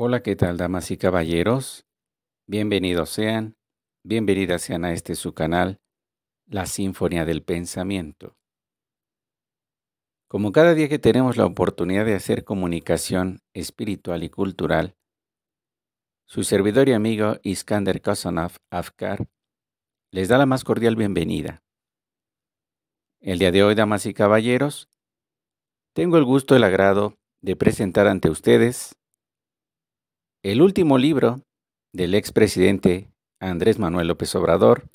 Hola, ¿qué tal, damas y caballeros? Bienvenidos sean, bienvenidas sean a este su canal, La Sinfonía del Pensamiento. Como cada día que tenemos la oportunidad de hacer comunicación espiritual y cultural, su servidor y amigo Iskander Kosanov Afkar les da la más cordial bienvenida. El día de hoy, damas y caballeros, tengo el gusto y el agrado de presentar ante ustedes el último libro del expresidente Andrés Manuel López Obrador,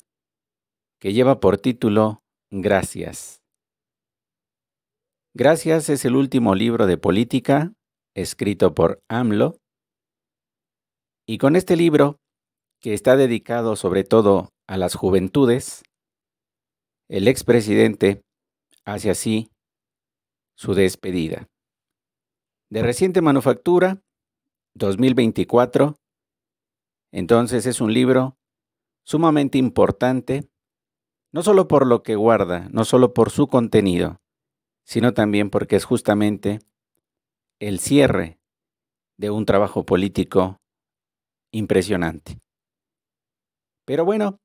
que lleva por título Gracias. Gracias es el último libro de política escrito por AMLO. Y con este libro, que está dedicado sobre todo a las juventudes, el expresidente hace así su despedida. De reciente manufactura, 2024. Entonces es un libro sumamente importante, no solo por lo que guarda, no solo por su contenido, sino también porque es justamente el cierre de un trabajo político impresionante. Pero bueno,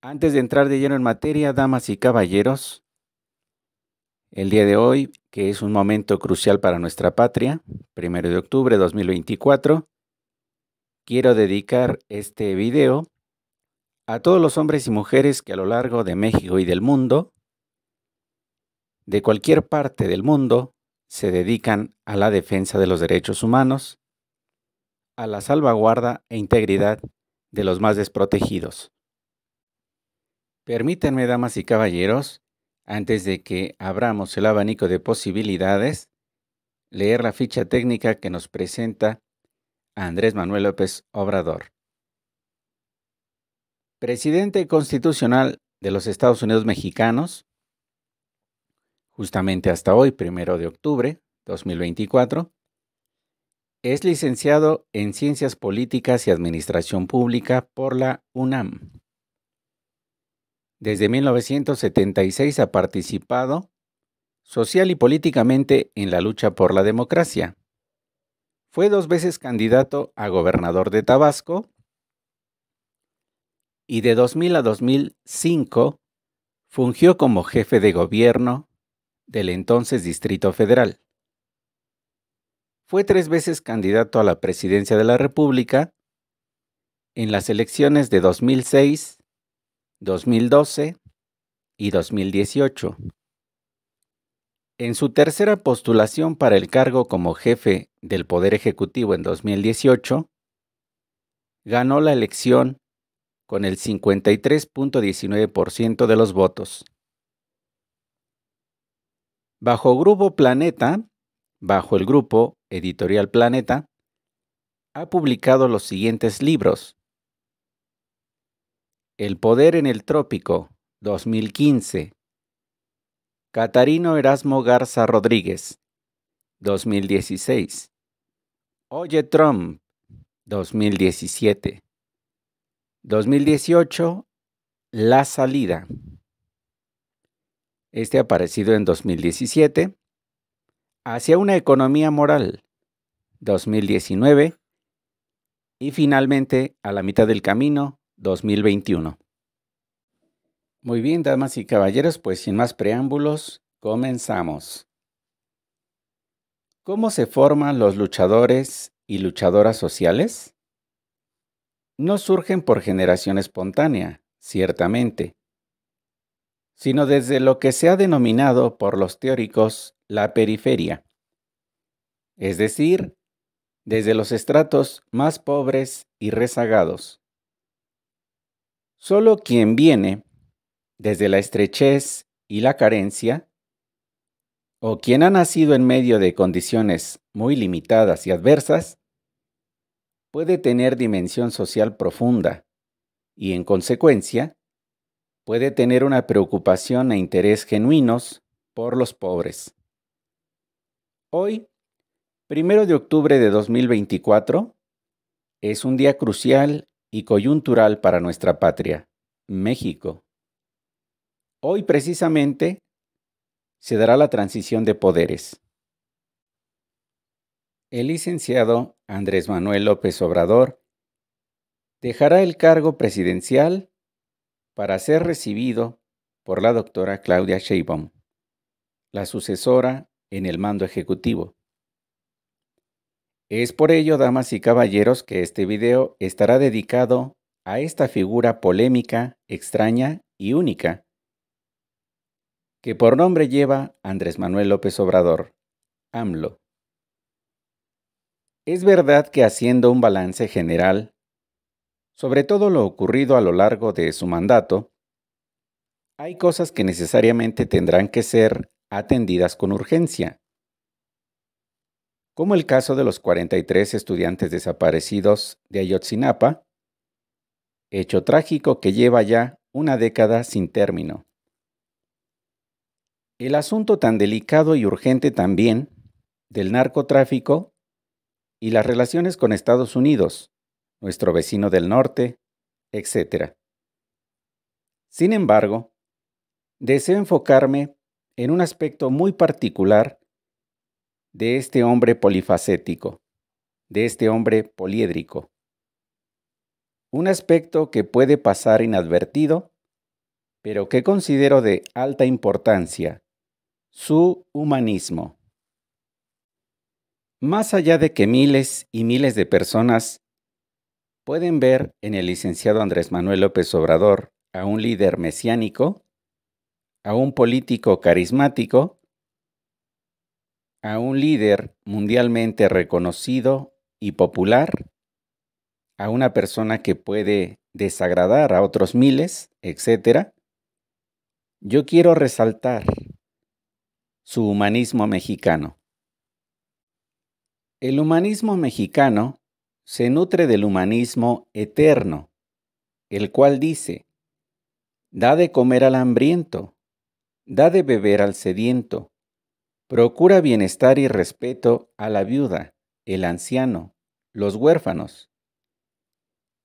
antes de entrar de lleno en materia, damas y caballeros, el día de hoy que es un momento crucial para nuestra patria, primero de octubre de 2024, quiero dedicar este video a todos los hombres y mujeres que a lo largo de México y del mundo, de cualquier parte del mundo, se dedican a la defensa de los derechos humanos, a la salvaguarda e integridad de los más desprotegidos. Permítanme, damas y caballeros, antes de que abramos el abanico de posibilidades, leer la ficha técnica que nos presenta Andrés Manuel López Obrador. Presidente constitucional de los Estados Unidos mexicanos, justamente hasta hoy, primero de octubre 2024, es licenciado en Ciencias Políticas y Administración Pública por la UNAM. Desde 1976 ha participado social y políticamente en la lucha por la democracia. Fue dos veces candidato a gobernador de Tabasco y de 2000 a 2005 fungió como jefe de gobierno del entonces Distrito Federal. Fue tres veces candidato a la presidencia de la República en las elecciones de 2006, 2012 y 2018. En su tercera postulación para el cargo como jefe del Poder Ejecutivo en 2018, ganó la elección con el 53.19% de los votos. Bajo Grupo Planeta, bajo el grupo editorial Planeta, ha publicado los siguientes libros. El Poder en el Trópico, 2015. Catarino Erasmo Garza Rodríguez, 2016. Oye Trump, 2017. 2018, La Salida. Este aparecido en 2017. Hacia una economía moral, 2019. Y finalmente, a la mitad del camino, 2021. Muy bien, damas y caballeros, pues sin más preámbulos, comenzamos. ¿Cómo se forman los luchadores y luchadoras sociales? No surgen por generación espontánea, ciertamente, sino desde lo que se ha denominado por los teóricos la periferia, es decir, desde los estratos más pobres y rezagados. Solo quien viene desde la estrechez y la carencia, o quien ha nacido en medio de condiciones muy limitadas y adversas, puede tener dimensión social profunda y, en consecuencia, puede tener una preocupación e interés genuinos por los pobres. Hoy, primero de octubre de 2024, es un día crucial y coyuntural para nuestra patria, México. Hoy precisamente se dará la transición de poderes. El licenciado Andrés Manuel López Obrador dejará el cargo presidencial para ser recibido por la doctora Claudia Sheinbaum, la sucesora en el mando ejecutivo. Es por ello, damas y caballeros, que este video estará dedicado a esta figura polémica, extraña y única, que por nombre lleva Andrés Manuel López Obrador, AMLO. Es verdad que haciendo un balance general sobre todo lo ocurrido a lo largo de su mandato, hay cosas que necesariamente tendrán que ser atendidas con urgencia como el caso de los 43 estudiantes desaparecidos de Ayotzinapa, hecho trágico que lleva ya una década sin término. El asunto tan delicado y urgente también del narcotráfico y las relaciones con Estados Unidos, nuestro vecino del norte, etc. Sin embargo, deseo enfocarme en un aspecto muy particular de este hombre polifacético, de este hombre poliédrico. Un aspecto que puede pasar inadvertido, pero que considero de alta importancia, su humanismo. Más allá de que miles y miles de personas pueden ver en el licenciado Andrés Manuel López Obrador a un líder mesiánico, a un político carismático, a un líder mundialmente reconocido y popular, a una persona que puede desagradar a otros miles, etcétera, yo quiero resaltar su humanismo mexicano. El humanismo mexicano se nutre del humanismo eterno, el cual dice, da de comer al hambriento, da de beber al sediento, Procura bienestar y respeto a la viuda, el anciano, los huérfanos.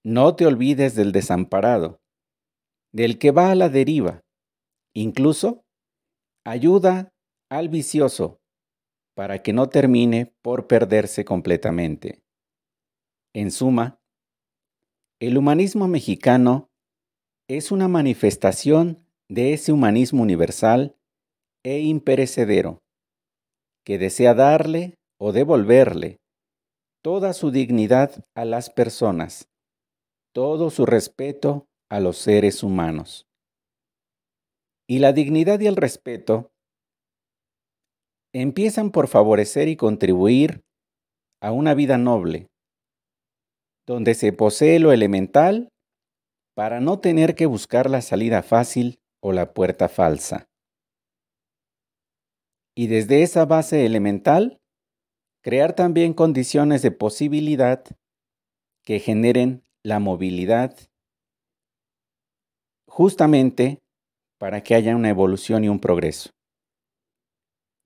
No te olvides del desamparado, del que va a la deriva. Incluso, ayuda al vicioso para que no termine por perderse completamente. En suma, el humanismo mexicano es una manifestación de ese humanismo universal e imperecedero que desea darle o devolverle toda su dignidad a las personas, todo su respeto a los seres humanos. Y la dignidad y el respeto empiezan por favorecer y contribuir a una vida noble, donde se posee lo elemental para no tener que buscar la salida fácil o la puerta falsa y desde esa base elemental, crear también condiciones de posibilidad que generen la movilidad justamente para que haya una evolución y un progreso.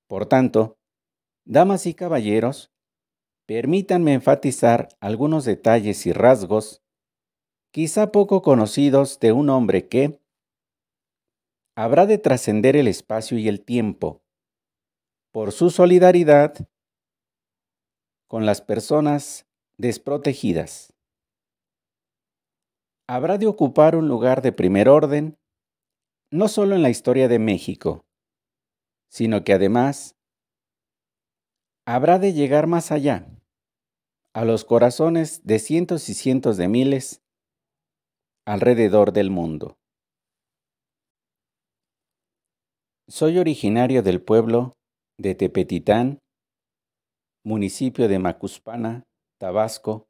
Por tanto, damas y caballeros, permítanme enfatizar algunos detalles y rasgos quizá poco conocidos de un hombre que habrá de trascender el espacio y el tiempo por su solidaridad con las personas desprotegidas. Habrá de ocupar un lugar de primer orden, no solo en la historia de México, sino que además habrá de llegar más allá, a los corazones de cientos y cientos de miles alrededor del mundo. Soy originario del pueblo de Tepetitán, municipio de Macuspana, Tabasco,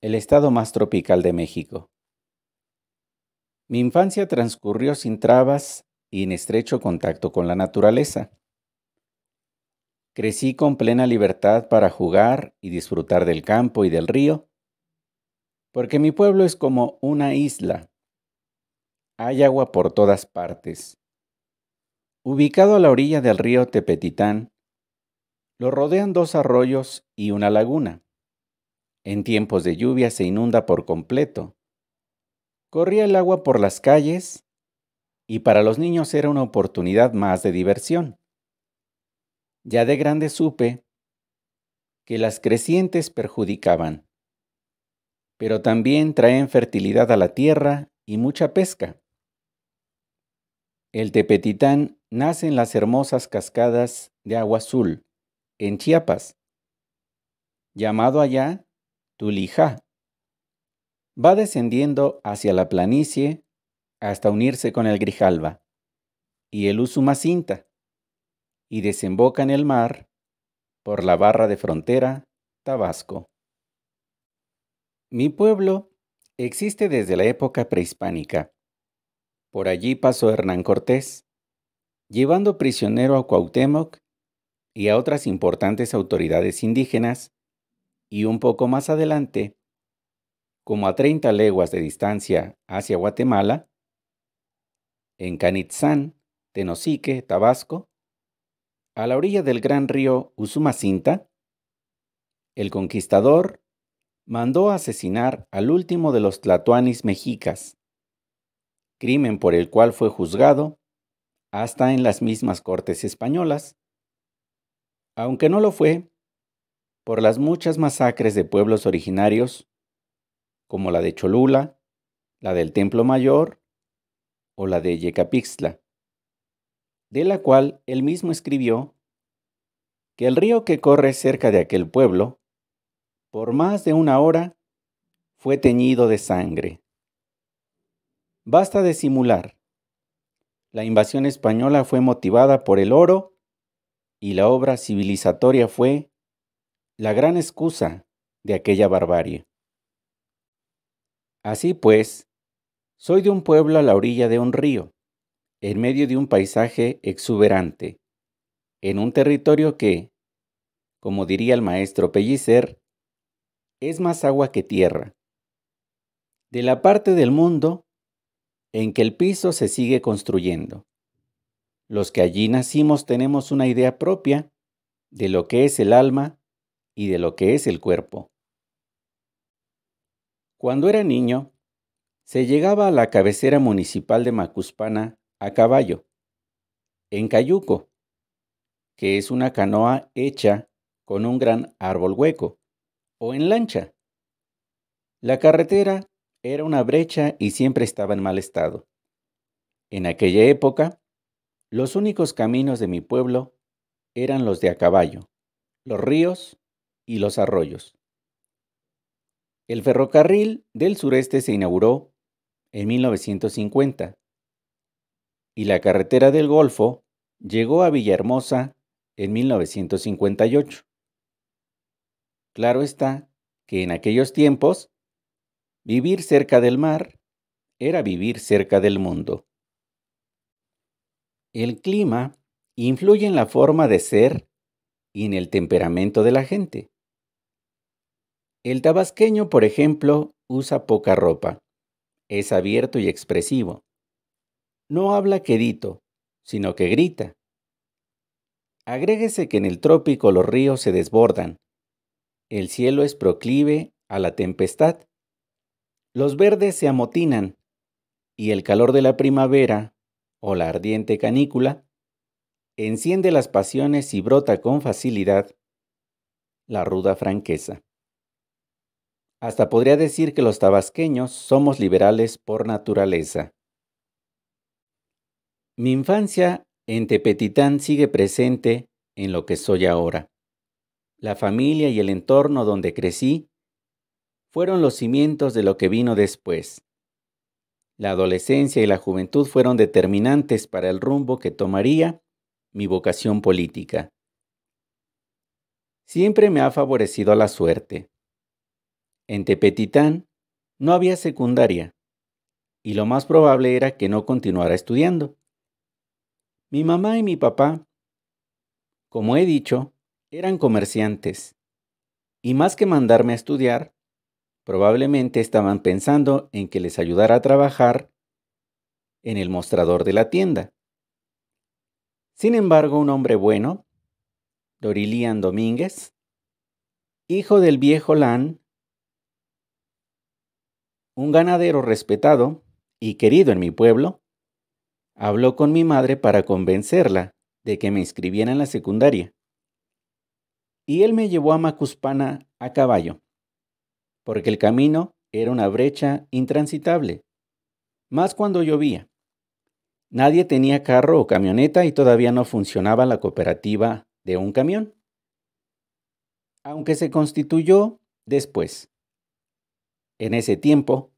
el estado más tropical de México. Mi infancia transcurrió sin trabas y en estrecho contacto con la naturaleza. Crecí con plena libertad para jugar y disfrutar del campo y del río, porque mi pueblo es como una isla. Hay agua por todas partes, Ubicado a la orilla del río Tepetitán, lo rodean dos arroyos y una laguna. En tiempos de lluvia se inunda por completo. Corría el agua por las calles y para los niños era una oportunidad más de diversión. Ya de grande supe que las crecientes perjudicaban, pero también traen fertilidad a la tierra y mucha pesca. El Tepetitán nacen las hermosas cascadas de agua azul, en Chiapas, llamado allá Tulijá. Va descendiendo hacia la planicie hasta unirse con el Grijalba y el Usumacinta, y desemboca en el mar por la barra de frontera Tabasco. Mi pueblo existe desde la época prehispánica. Por allí pasó Hernán Cortés, Llevando prisionero a Cuauhtémoc y a otras importantes autoridades indígenas, y un poco más adelante, como a 30 leguas de distancia hacia Guatemala, en Canitzán, Tenosique, Tabasco, a la orilla del gran río Usumacinta, el conquistador mandó asesinar al último de los tlatoanis mexicas, crimen por el cual fue juzgado hasta en las mismas cortes españolas. Aunque no lo fue, por las muchas masacres de pueblos originarios, como la de Cholula, la del Templo Mayor o la de Yecapixtla, de la cual él mismo escribió que el río que corre cerca de aquel pueblo, por más de una hora, fue teñido de sangre. Basta de simular la invasión española fue motivada por el oro y la obra civilizatoria fue la gran excusa de aquella barbarie. Así pues, soy de un pueblo a la orilla de un río, en medio de un paisaje exuberante, en un territorio que, como diría el maestro Pellicer, es más agua que tierra. De la parte del mundo en que el piso se sigue construyendo. Los que allí nacimos tenemos una idea propia de lo que es el alma y de lo que es el cuerpo. Cuando era niño, se llegaba a la cabecera municipal de Macuspana a caballo, en Cayuco, que es una canoa hecha con un gran árbol hueco, o en lancha. La carretera era una brecha y siempre estaba en mal estado. En aquella época, los únicos caminos de mi pueblo eran los de a caballo, los ríos y los arroyos. El ferrocarril del sureste se inauguró en 1950 y la carretera del Golfo llegó a Villahermosa en 1958. Claro está que en aquellos tiempos Vivir cerca del mar era vivir cerca del mundo. El clima influye en la forma de ser y en el temperamento de la gente. El tabasqueño, por ejemplo, usa poca ropa. Es abierto y expresivo. No habla quedito, sino que grita. Agréguese que en el trópico los ríos se desbordan. El cielo es proclive a la tempestad los verdes se amotinan y el calor de la primavera o la ardiente canícula enciende las pasiones y brota con facilidad la ruda franqueza. Hasta podría decir que los tabasqueños somos liberales por naturaleza. Mi infancia en Tepetitán sigue presente en lo que soy ahora. La familia y el entorno donde crecí fueron los cimientos de lo que vino después. La adolescencia y la juventud fueron determinantes para el rumbo que tomaría mi vocación política. Siempre me ha favorecido la suerte. En Tepetitán no había secundaria y lo más probable era que no continuara estudiando. Mi mamá y mi papá, como he dicho, eran comerciantes y más que mandarme a estudiar, Probablemente estaban pensando en que les ayudara a trabajar en el mostrador de la tienda. Sin embargo, un hombre bueno, Dorilian Domínguez, hijo del viejo Lan, un ganadero respetado y querido en mi pueblo, habló con mi madre para convencerla de que me inscribiera en la secundaria. Y él me llevó a Macuspana a caballo porque el camino era una brecha intransitable, más cuando llovía. Nadie tenía carro o camioneta y todavía no funcionaba la cooperativa de un camión, aunque se constituyó después. En ese tiempo,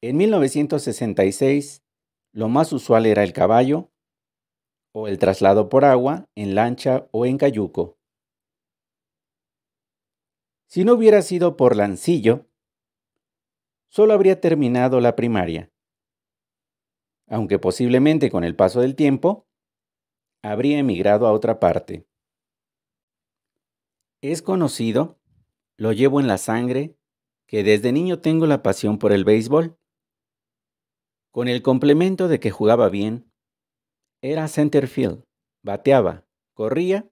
en 1966, lo más usual era el caballo o el traslado por agua en lancha o en cayuco. Si no hubiera sido por Lancillo, solo habría terminado la primaria. Aunque posiblemente con el paso del tiempo, habría emigrado a otra parte. Es conocido, lo llevo en la sangre, que desde niño tengo la pasión por el béisbol. Con el complemento de que jugaba bien, era centerfield, bateaba, corría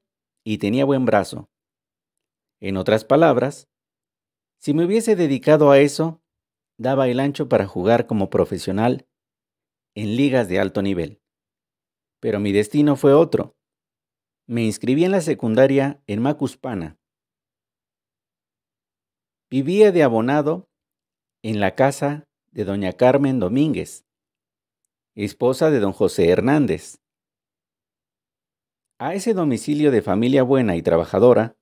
y tenía buen brazo. En otras palabras, si me hubiese dedicado a eso, daba el ancho para jugar como profesional en ligas de alto nivel. Pero mi destino fue otro. Me inscribí en la secundaria en Macuspana. Vivía de abonado en la casa de doña Carmen Domínguez, esposa de don José Hernández. A ese domicilio de familia buena y trabajadora,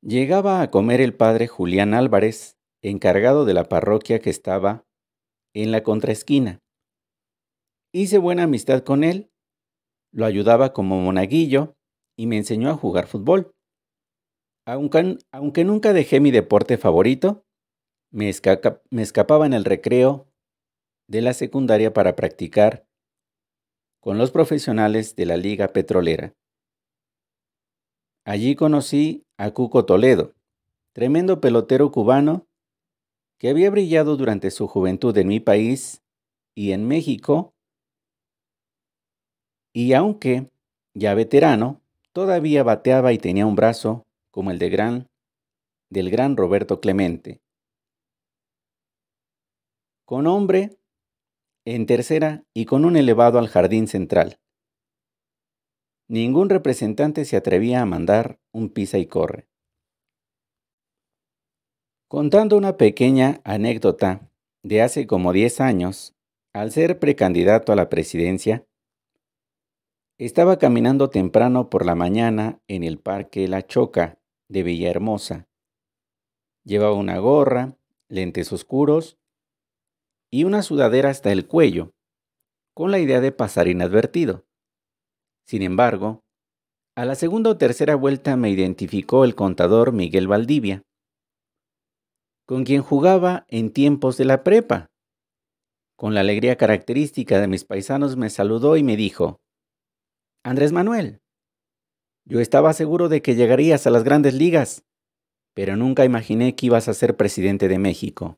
Llegaba a comer el padre Julián Álvarez, encargado de la parroquia que estaba en la contraesquina. Hice buena amistad con él, lo ayudaba como monaguillo y me enseñó a jugar fútbol. Aunque, nunca dejé mi deporte favorito, me escapaba en el recreo de la secundaria para practicar con los profesionales de la Liga Petrolera. Allí conocí a Cuco Toledo, tremendo pelotero cubano que había brillado durante su juventud en mi país y en México, y aunque ya veterano, todavía bateaba y tenía un brazo como el de gran, del gran Roberto Clemente. Con hombre en tercera y con un elevado al jardín central. Ningún representante se atrevía a mandar un pisa y corre. Contando una pequeña anécdota de hace como 10 años, al ser precandidato a la presidencia, estaba caminando temprano por la mañana en el Parque La Choca de Villahermosa. Llevaba una gorra, lentes oscuros y una sudadera hasta el cuello, con la idea de pasar inadvertido. Sin embargo, a la segunda o tercera vuelta me identificó el contador Miguel Valdivia, con quien jugaba en tiempos de la prepa. Con la alegría característica de mis paisanos me saludó y me dijo, Andrés Manuel, yo estaba seguro de que llegarías a las grandes ligas, pero nunca imaginé que ibas a ser presidente de México.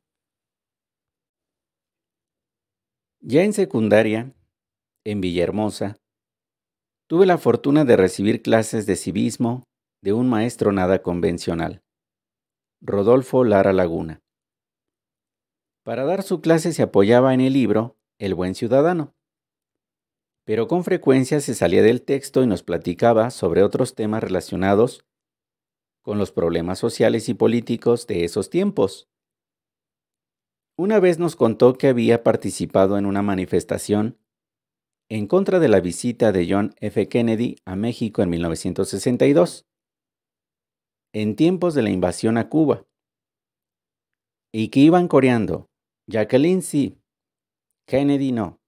Ya en secundaria, en Villahermosa, Tuve la fortuna de recibir clases de civismo de un maestro nada convencional, Rodolfo Lara Laguna. Para dar su clase se apoyaba en el libro El buen ciudadano, pero con frecuencia se salía del texto y nos platicaba sobre otros temas relacionados con los problemas sociales y políticos de esos tiempos. Una vez nos contó que había participado en una manifestación en contra de la visita de John F. Kennedy a México en 1962, en tiempos de la invasión a Cuba, y que iban coreando, Jacqueline sí, Kennedy no.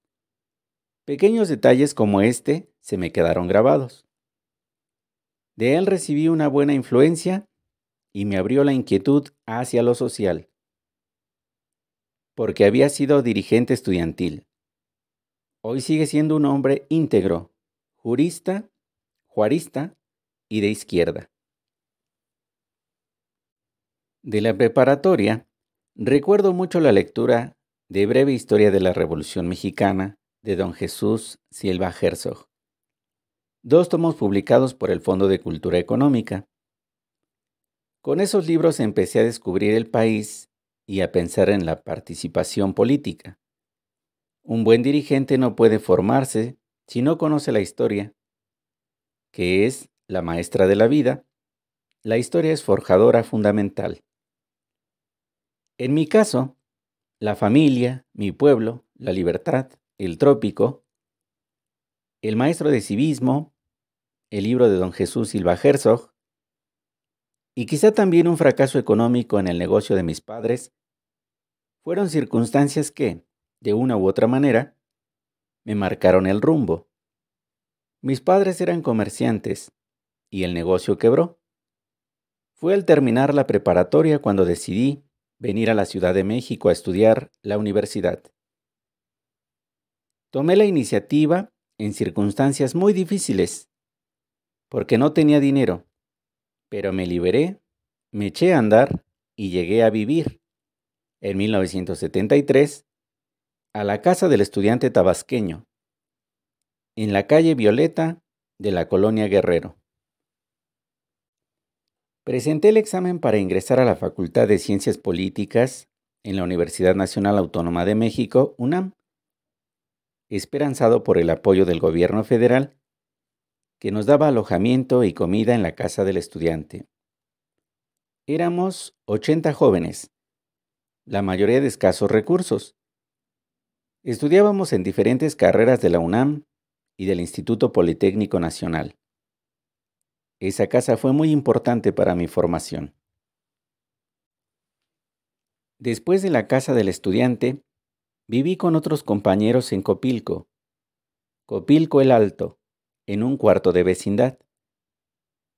Pequeños detalles como este se me quedaron grabados. De él recibí una buena influencia y me abrió la inquietud hacia lo social, porque había sido dirigente estudiantil hoy sigue siendo un hombre íntegro, jurista, juarista y de izquierda. De la preparatoria, recuerdo mucho la lectura de Breve Historia de la Revolución Mexicana de don Jesús Silva Herzog. Dos tomos publicados por el Fondo de Cultura Económica. Con esos libros empecé a descubrir el país y a pensar en la participación política. Un buen dirigente no puede formarse si no conoce la historia, que es la maestra de la vida. La historia es forjadora fundamental. En mi caso, la familia, mi pueblo, la libertad, el trópico, el maestro de civismo, el libro de don Jesús Silva Herzog, y quizá también un fracaso económico en el negocio de mis padres, fueron circunstancias que, de una u otra manera, me marcaron el rumbo. Mis padres eran comerciantes y el negocio quebró. Fue al terminar la preparatoria cuando decidí venir a la Ciudad de México a estudiar la universidad. Tomé la iniciativa en circunstancias muy difíciles, porque no tenía dinero, pero me liberé, me eché a andar y llegué a vivir en 1973 a la casa del estudiante tabasqueño, en la calle Violeta de la colonia Guerrero. Presenté el examen para ingresar a la Facultad de Ciencias Políticas en la Universidad Nacional Autónoma de México, UNAM, esperanzado por el apoyo del gobierno federal, que nos daba alojamiento y comida en la casa del estudiante. Éramos 80 jóvenes, la mayoría de escasos recursos, Estudiábamos en diferentes carreras de la UNAM y del Instituto Politécnico Nacional. Esa casa fue muy importante para mi formación. Después de la casa del estudiante, viví con otros compañeros en Copilco, Copilco el Alto, en un cuarto de vecindad.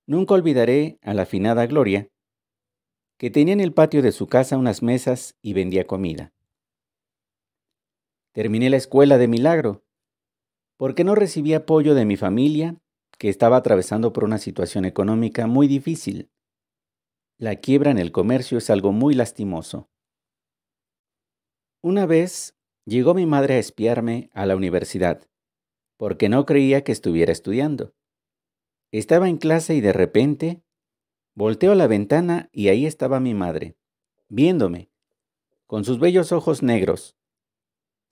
Nunca olvidaré a la afinada Gloria, que tenía en el patio de su casa unas mesas y vendía comida. Terminé la escuela de milagro. Porque no recibí apoyo de mi familia, que estaba atravesando por una situación económica muy difícil. La quiebra en el comercio es algo muy lastimoso. Una vez llegó mi madre a espiarme a la universidad, porque no creía que estuviera estudiando. Estaba en clase y de repente volteó a la ventana y ahí estaba mi madre, viéndome, con sus bellos ojos negros,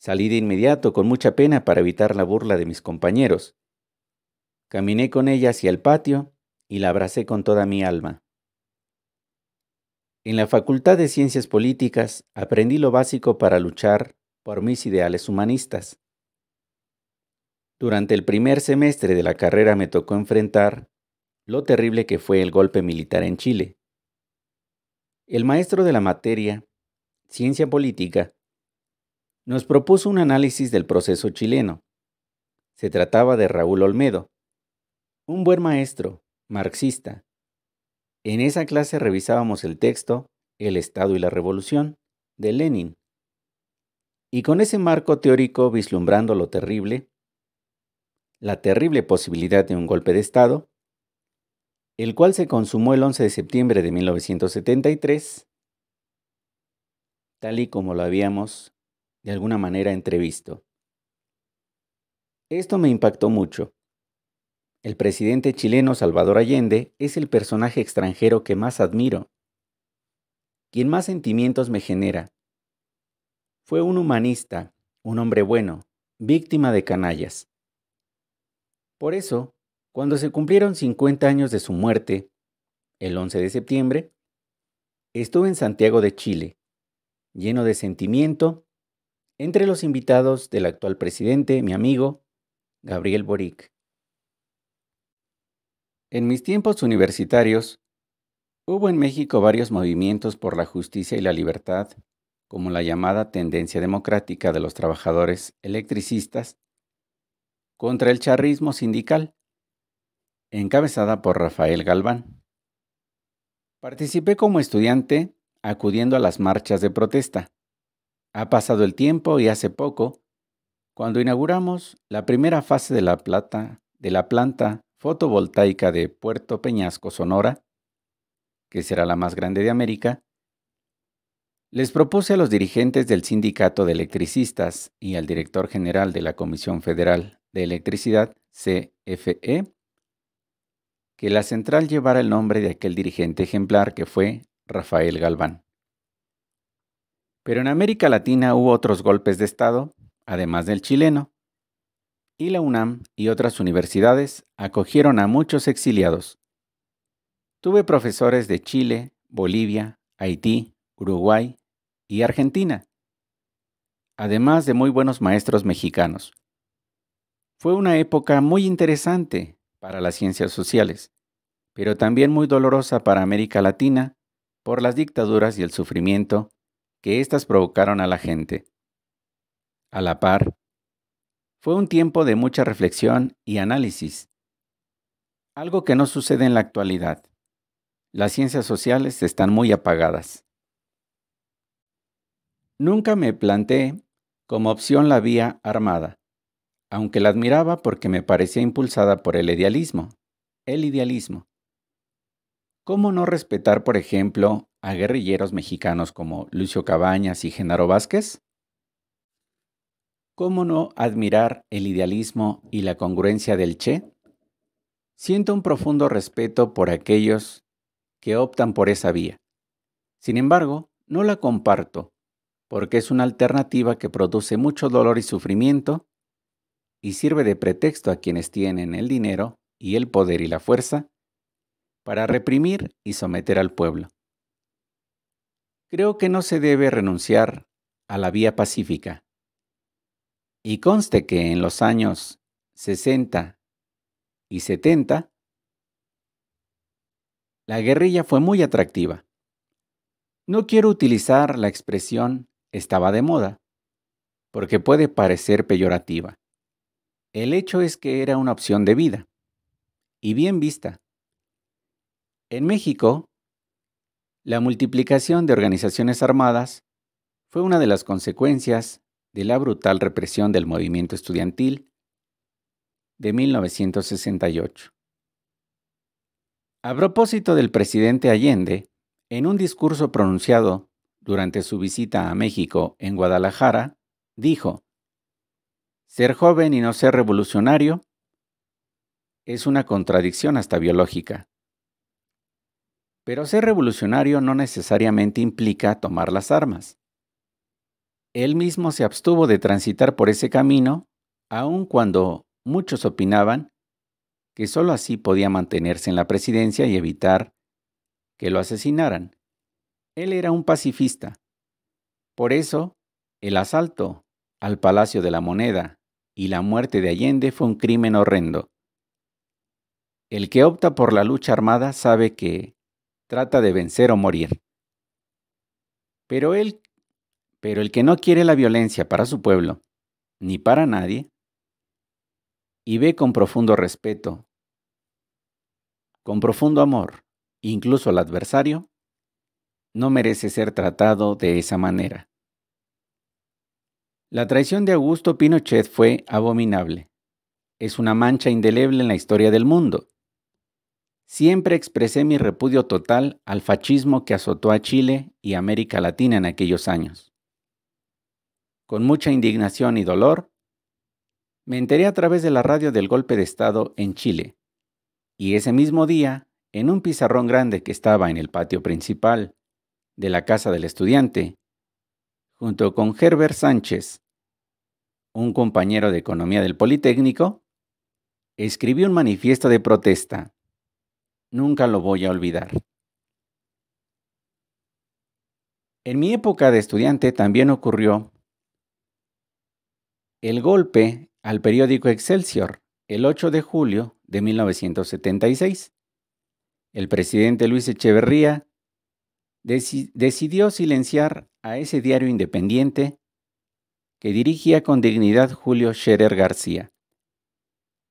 Salí de inmediato con mucha pena para evitar la burla de mis compañeros. Caminé con ella hacia el patio y la abracé con toda mi alma. En la Facultad de Ciencias Políticas aprendí lo básico para luchar por mis ideales humanistas. Durante el primer semestre de la carrera me tocó enfrentar lo terrible que fue el golpe militar en Chile. El maestro de la materia, Ciencia Política, nos propuso un análisis del proceso chileno. Se trataba de Raúl Olmedo, un buen maestro, marxista. En esa clase revisábamos el texto El Estado y la Revolución de Lenin. Y con ese marco teórico vislumbrando lo terrible, la terrible posibilidad de un golpe de Estado, el cual se consumó el 11 de septiembre de 1973, tal y como lo habíamos de alguna manera entrevisto. Esto me impactó mucho. El presidente chileno Salvador Allende es el personaje extranjero que más admiro, quien más sentimientos me genera. Fue un humanista, un hombre bueno, víctima de canallas. Por eso, cuando se cumplieron 50 años de su muerte, el 11 de septiembre, estuve en Santiago de Chile, lleno de sentimiento entre los invitados del actual presidente, mi amigo Gabriel Boric. En mis tiempos universitarios, hubo en México varios movimientos por la justicia y la libertad, como la llamada tendencia democrática de los trabajadores electricistas contra el charrismo sindical, encabezada por Rafael Galván. Participé como estudiante acudiendo a las marchas de protesta ha pasado el tiempo y hace poco, cuando inauguramos la primera fase de la, plata, de la planta fotovoltaica de Puerto Peñasco, Sonora, que será la más grande de América, les propuse a los dirigentes del Sindicato de Electricistas y al director general de la Comisión Federal de Electricidad, CFE, que la central llevara el nombre de aquel dirigente ejemplar que fue Rafael Galván. Pero en América Latina hubo otros golpes de Estado, además del chileno, y la UNAM y otras universidades acogieron a muchos exiliados. Tuve profesores de Chile, Bolivia, Haití, Uruguay y Argentina, además de muy buenos maestros mexicanos. Fue una época muy interesante para las ciencias sociales, pero también muy dolorosa para América Latina por las dictaduras y el sufrimiento que éstas provocaron a la gente. A la par, fue un tiempo de mucha reflexión y análisis, algo que no sucede en la actualidad. Las ciencias sociales están muy apagadas. Nunca me planteé como opción la vía armada, aunque la admiraba porque me parecía impulsada por el idealismo, el idealismo. ¿Cómo no respetar, por ejemplo, a guerrilleros mexicanos como Lucio Cabañas y Genaro Vázquez? ¿Cómo no admirar el idealismo y la congruencia del Che? Siento un profundo respeto por aquellos que optan por esa vía. Sin embargo, no la comparto, porque es una alternativa que produce mucho dolor y sufrimiento y sirve de pretexto a quienes tienen el dinero y el poder y la fuerza para reprimir y someter al pueblo. Creo que no se debe renunciar a la vía pacífica. Y conste que en los años 60 y 70, la guerrilla fue muy atractiva. No quiero utilizar la expresión estaba de moda, porque puede parecer peyorativa. El hecho es que era una opción de vida, y bien vista. En México, la multiplicación de organizaciones armadas fue una de las consecuencias de la brutal represión del movimiento estudiantil de 1968. A propósito del presidente Allende, en un discurso pronunciado durante su visita a México en Guadalajara, dijo, Ser joven y no ser revolucionario es una contradicción hasta biológica. Pero ser revolucionario no necesariamente implica tomar las armas. Él mismo se abstuvo de transitar por ese camino, aun cuando muchos opinaban que sólo así podía mantenerse en la presidencia y evitar que lo asesinaran. Él era un pacifista. Por eso, el asalto al Palacio de la Moneda y la muerte de Allende fue un crimen horrendo. El que opta por la lucha armada sabe que trata de vencer o morir. Pero él, pero el que no quiere la violencia para su pueblo, ni para nadie, y ve con profundo respeto, con profundo amor, incluso al adversario, no merece ser tratado de esa manera. La traición de Augusto Pinochet fue abominable. Es una mancha indeleble en la historia del mundo Siempre expresé mi repudio total al fascismo que azotó a Chile y América Latina en aquellos años. Con mucha indignación y dolor, me enteré a través de la radio del golpe de Estado en Chile, y ese mismo día, en un pizarrón grande que estaba en el patio principal de la Casa del Estudiante, junto con Herbert Sánchez, un compañero de economía del Politécnico, escribí un manifiesto de protesta nunca lo voy a olvidar. En mi época de estudiante también ocurrió el golpe al periódico Excelsior el 8 de julio de 1976. El presidente Luis Echeverría decidió silenciar a ese diario independiente que dirigía con dignidad Julio Scherer García.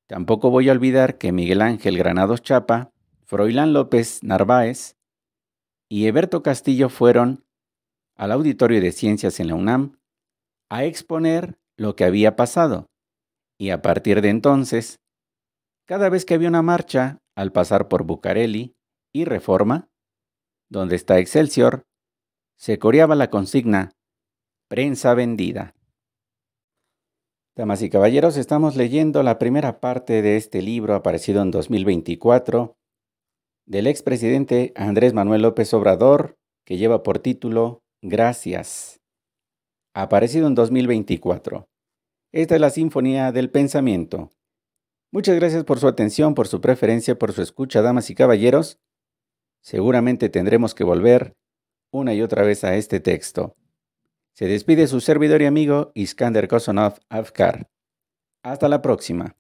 Tampoco voy a olvidar que Miguel Ángel Granados Chapa Froilán López Narváez y Eberto Castillo fueron al Auditorio de Ciencias en la UNAM a exponer lo que había pasado. Y a partir de entonces, cada vez que había una marcha al pasar por Bucareli y Reforma, donde está Excelsior, se coreaba la consigna Prensa vendida. Damas y caballeros, estamos leyendo la primera parte de este libro aparecido en 2024 del expresidente Andrés Manuel López Obrador, que lleva por título Gracias, aparecido en 2024. Esta es la Sinfonía del Pensamiento. Muchas gracias por su atención, por su preferencia, por su escucha, damas y caballeros. Seguramente tendremos que volver una y otra vez a este texto. Se despide su servidor y amigo Iskander Kosonov Afkar. Hasta la próxima.